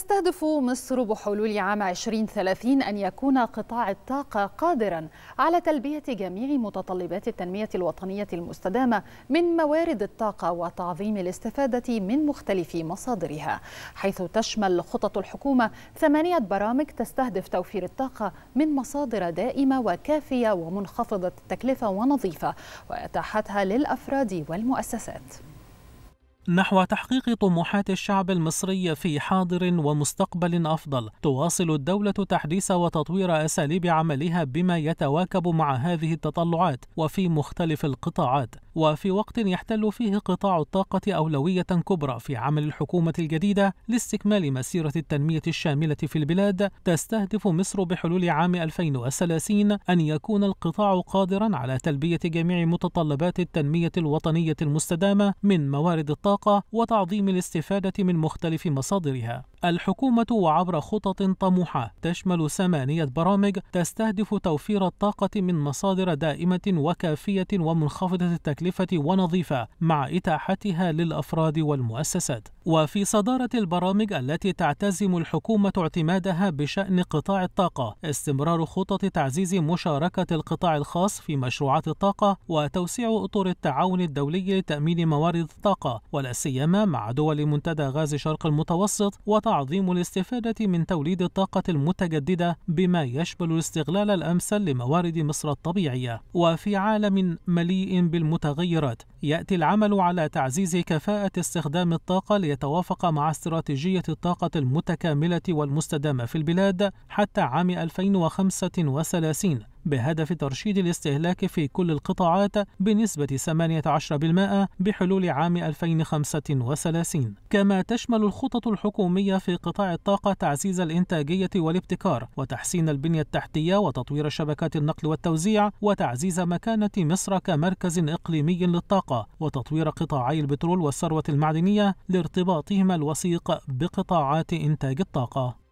تستهدف مصر بحلول عام 2030 أن يكون قطاع الطاقة قادرا على تلبية جميع متطلبات التنمية الوطنية المستدامة من موارد الطاقة وتعظيم الاستفادة من مختلف مصادرها حيث تشمل خطط الحكومة ثمانية برامج تستهدف توفير الطاقة من مصادر دائمة وكافية ومنخفضة التكلفة ونظيفة وإتاحتها للأفراد والمؤسسات نحو تحقيق طموحات الشعب المصري في حاضر ومستقبل أفضل تواصل الدولة تحديث وتطوير أساليب عملها بما يتواكب مع هذه التطلعات وفي مختلف القطاعات وفي وقت يحتل فيه قطاع الطاقة أولوية كبرى في عمل الحكومة الجديدة لاستكمال مسيرة التنمية الشاملة في البلاد تستهدف مصر بحلول عام 2030 أن يكون القطاع قادرا على تلبية جميع متطلبات التنمية الوطنية المستدامة من موارد الطاقة وتعظيم الاستفادة من مختلف مصادرها الحكومة وعبر خطط طموحة تشمل ثمانية برامج تستهدف توفير الطاقة من مصادر دائمة وكافية ومنخفضة التكلفة التكلفة ونظيفة مع إتاحتها للأفراد والمؤسسات وفي صدارة البرامج التي تعتزم الحكومة اعتمادها بشأن قطاع الطاقة استمرار خطط تعزيز مشاركة القطاع الخاص في مشروعات الطاقة وتوسيع أطر التعاون الدولي لتأمين موارد الطاقة ولا سيما مع دول منتدى غاز شرق المتوسط وتعظيم الاستفادة من توليد الطاقة المتجددة بما يشمل الاستغلال الأمثل لموارد مصر الطبيعية وفي عالم مليء بالمتغيرات المتغيرات يأتي العمل على تعزيز كفاءة استخدام الطاقة ليتوافق مع استراتيجية الطاقة المتكاملة والمستدامة في البلاد حتى عام 2035 بهدف ترشيد الاستهلاك في كل القطاعات بنسبة 18% بحلول عام 2035 كما تشمل الخطط الحكومية في قطاع الطاقة تعزيز الإنتاجية والابتكار وتحسين البنية التحتية وتطوير شبكات النقل والتوزيع وتعزيز مكانة مصر كمركز إقليمي للطاقة وتطوير قطاعي البترول والثروة المعدنية لارتباطهما الوثيق بقطاعات إنتاج الطاقة